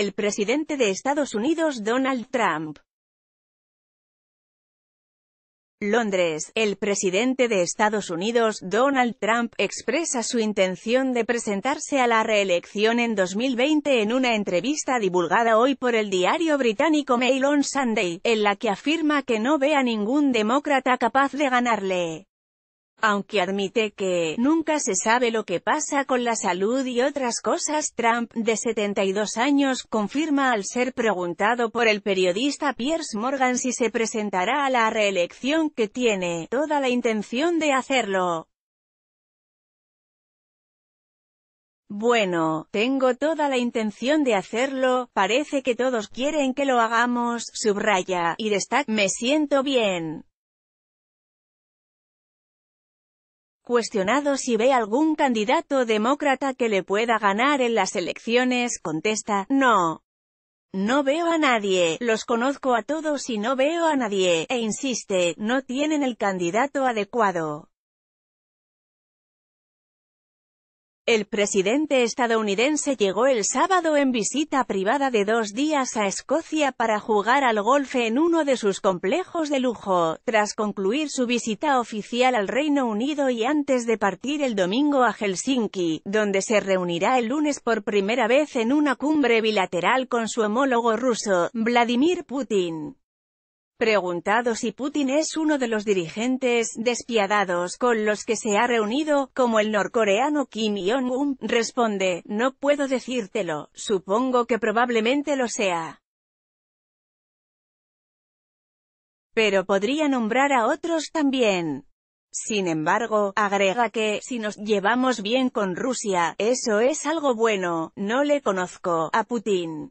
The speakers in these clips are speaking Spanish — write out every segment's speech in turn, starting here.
el presidente de Estados Unidos Donald Trump. Londres, el presidente de Estados Unidos, Donald Trump, expresa su intención de presentarse a la reelección en 2020 en una entrevista divulgada hoy por el diario británico Mail on Sunday, en la que afirma que no ve a ningún demócrata capaz de ganarle. Aunque admite que nunca se sabe lo que pasa con la salud y otras cosas, Trump, de 72 años, confirma al ser preguntado por el periodista Piers Morgan si se presentará a la reelección que tiene toda la intención de hacerlo. Bueno, tengo toda la intención de hacerlo, parece que todos quieren que lo hagamos, subraya, y destaca, me siento bien. Cuestionado si ve algún candidato demócrata que le pueda ganar en las elecciones, contesta, no. No veo a nadie, los conozco a todos y no veo a nadie, e insiste, no tienen el candidato adecuado. El presidente estadounidense llegó el sábado en visita privada de dos días a Escocia para jugar al golfe en uno de sus complejos de lujo, tras concluir su visita oficial al Reino Unido y antes de partir el domingo a Helsinki, donde se reunirá el lunes por primera vez en una cumbre bilateral con su homólogo ruso, Vladimir Putin. Preguntado si Putin es uno de los dirigentes despiadados con los que se ha reunido, como el norcoreano Kim Jong-un, responde, no puedo decírtelo, supongo que probablemente lo sea. Pero podría nombrar a otros también. Sin embargo, agrega que, si nos llevamos bien con Rusia, eso es algo bueno, no le conozco, a Putin.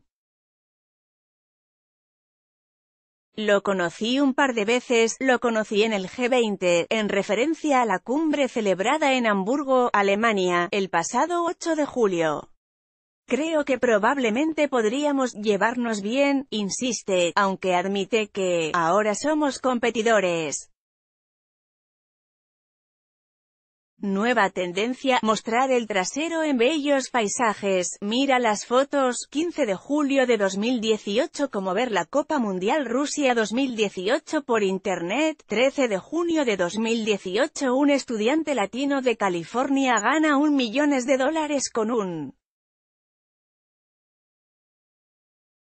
Lo conocí un par de veces, lo conocí en el G20, en referencia a la cumbre celebrada en Hamburgo, Alemania, el pasado 8 de julio. Creo que probablemente podríamos llevarnos bien, insiste, aunque admite que, ahora somos competidores. Nueva tendencia, mostrar el trasero en bellos paisajes, mira las fotos, 15 de julio de 2018 como ver la Copa Mundial Rusia 2018 por Internet, 13 de junio de 2018 un estudiante latino de California gana un millones de dólares con un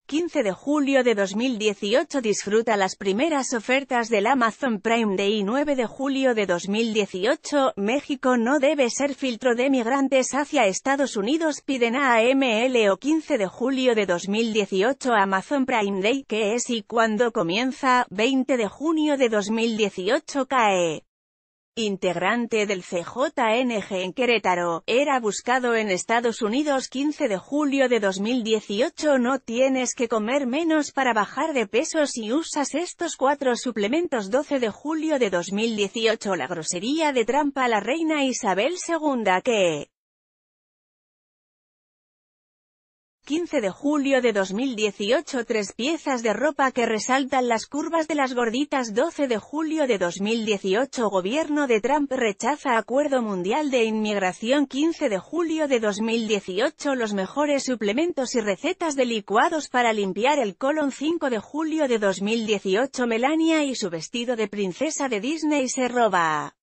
15 de julio de 2018 Disfruta las primeras ofertas del Amazon Prime Day 9 de julio de 2018 México no debe ser filtro de migrantes hacia Estados Unidos Piden a AML o 15 de julio de 2018 Amazon Prime Day que es y cuando comienza 20 de junio de 2018 cae integrante del CJNG en Querétaro, era buscado en Estados Unidos 15 de julio de 2018 No tienes que comer menos para bajar de peso si usas estos cuatro suplementos 12 de julio de 2018 La grosería de trampa a La reina Isabel II que 15 de julio de 2018 Tres piezas de ropa que resaltan las curvas de las gorditas 12 de julio de 2018 Gobierno de Trump rechaza Acuerdo Mundial de Inmigración 15 de julio de 2018 Los mejores suplementos y recetas de licuados para limpiar el colon 5 de julio de 2018 Melania y su vestido de princesa de Disney se roba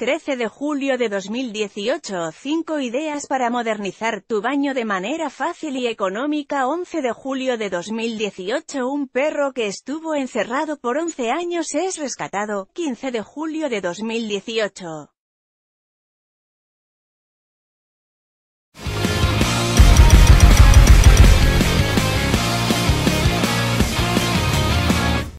13 de julio de 2018 5 ideas para modernizar tu baño de manera fácil y económica 11 de julio de 2018 un perro que estuvo encerrado por 11 años es rescatado 15 de julio de 2018